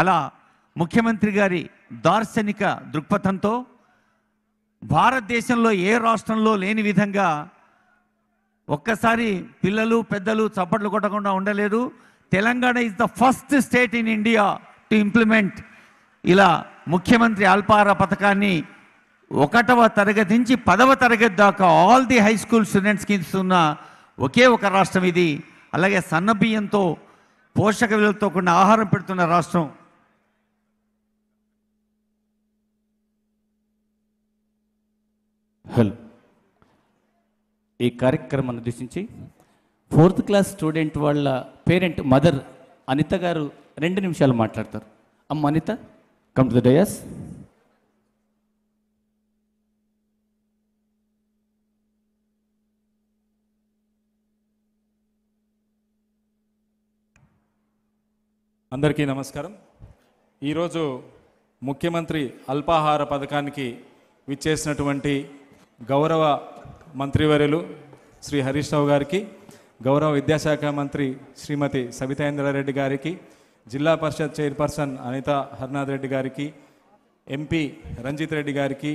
అలా ముఖ్యమంత్రి గారి దార్శనిక దృక్పథంతో భారతదేశంలో ఏ రాష్ట్రంలో లేని విధంగా ఒక్కసారి పిల్లలు పెద్దలు చప్పట్లు కొట్టకుండా ఉండలేదు Telangana is the first state in India to implement ఇలా ముఖ్యమంత్రి అల్పార పథకాన్ని ఒకటవ తరగతి నుంచి పదవ తరగతి దాకా ఆల్ ది హై స్కూల్ స్టూడెంట్స్కి ఇస్తున్న ఒకే ఒక రాష్ట్రం ఇది అలాగే సన్నబియ్యంతో పోషక విలువలతో కూడిన ఆహారం పెడుతున్న రాష్ట్రం హెల్ ఈ కార్యక్రమాన్ని ఉద్దేశించి ఫోర్త్ క్లాస్ స్టూడెంట్ వాళ్ళ పేరెంట్ మదర్ అనిత గారు రెండు నిమిషాలు మాట్లాడతారు అమ్మ Anitha come to the dais అందరికీ నమస్కారం ఈరోజు ముఖ్యమంత్రి అల్పాహార పథకానికి విచ్చేసినటువంటి గౌరవ మంత్రివర్యులు శ్రీ హరీష్ రావు గారికి గౌరవ విద్యాశాఖ మంత్రి శ్రీమతి రెడ్డి గారికి జిల్లా పరిషత్ చైర్పర్సన్ అనిత హర్నాథ్ రెడ్డి గారికి ఎంపీ రంజిత్ రెడ్డి గారికి